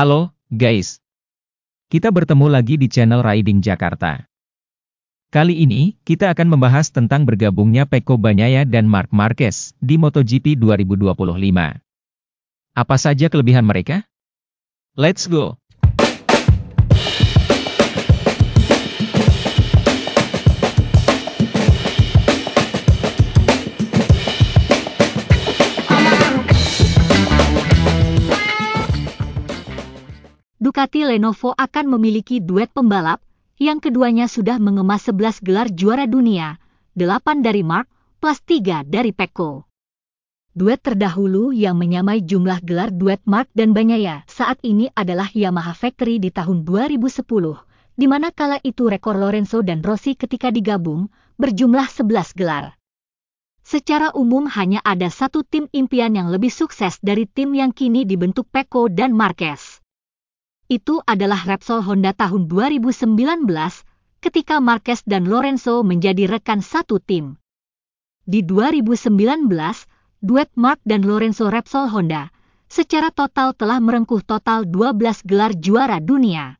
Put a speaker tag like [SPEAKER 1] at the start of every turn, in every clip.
[SPEAKER 1] Halo, guys. Kita bertemu lagi di channel Riding Jakarta. Kali ini, kita akan membahas tentang bergabungnya Peko Banyaya dan Mark Marquez di MotoGP 2025. Apa saja kelebihan mereka? Let's go!
[SPEAKER 2] Ducati Lenovo akan memiliki duet pembalap, yang keduanya sudah mengemas 11 gelar juara dunia, 8 dari Mark, plus 3 dari Pecco. Duet terdahulu yang menyamai jumlah gelar duet Mark dan Banyaya saat ini adalah Yamaha Factory di tahun 2010, di mana kala itu rekor Lorenzo dan Rossi ketika digabung berjumlah 11 gelar. Secara umum hanya ada satu tim impian yang lebih sukses dari tim yang kini dibentuk Pecco dan Marquez. Itu adalah Repsol Honda tahun 2019 ketika Marquez dan Lorenzo menjadi rekan satu tim. Di 2019, duet Mark dan Lorenzo Repsol Honda secara total telah merengkuh total 12 gelar juara dunia.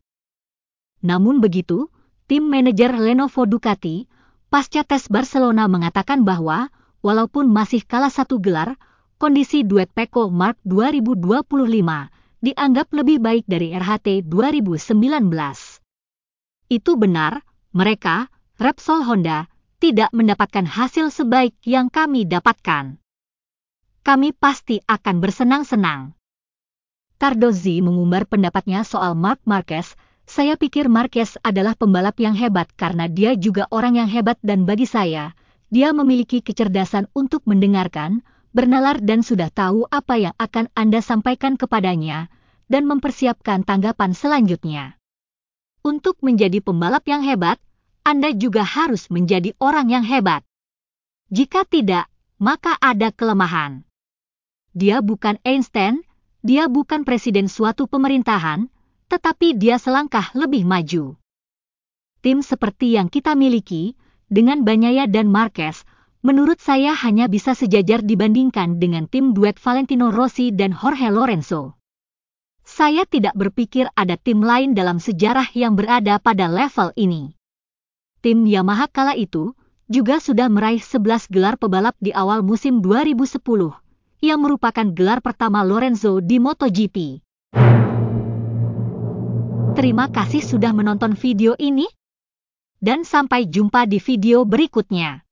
[SPEAKER 2] Namun begitu, tim manajer Lenovo Ducati pasca tes Barcelona mengatakan bahwa walaupun masih kalah satu gelar, kondisi duet Peko Mark 2025 dianggap lebih baik dari RHT 2019. Itu benar, mereka, Repsol Honda, tidak mendapatkan hasil sebaik yang kami dapatkan. Kami pasti akan bersenang-senang. Cardozzi mengumbar pendapatnya soal Mark Marquez, saya pikir Marquez adalah pembalap yang hebat karena dia juga orang yang hebat dan bagi saya, dia memiliki kecerdasan untuk mendengarkan, bernalar dan sudah tahu apa yang akan Anda sampaikan kepadanya, dan mempersiapkan tanggapan selanjutnya. Untuk menjadi pembalap yang hebat, Anda juga harus menjadi orang yang hebat. Jika tidak, maka ada kelemahan. Dia bukan Einstein, dia bukan presiden suatu pemerintahan, tetapi dia selangkah lebih maju. Tim seperti yang kita miliki, dengan Banyaya dan Marquez, menurut saya hanya bisa sejajar dibandingkan dengan tim duet Valentino Rossi dan Jorge Lorenzo. Saya tidak berpikir ada tim lain dalam sejarah yang berada pada level ini. Tim Yamaha kala itu juga sudah meraih 11 gelar pebalap di awal musim 2010, yang merupakan gelar pertama Lorenzo di MotoGP. Terima kasih sudah menonton video ini, dan sampai jumpa di video berikutnya.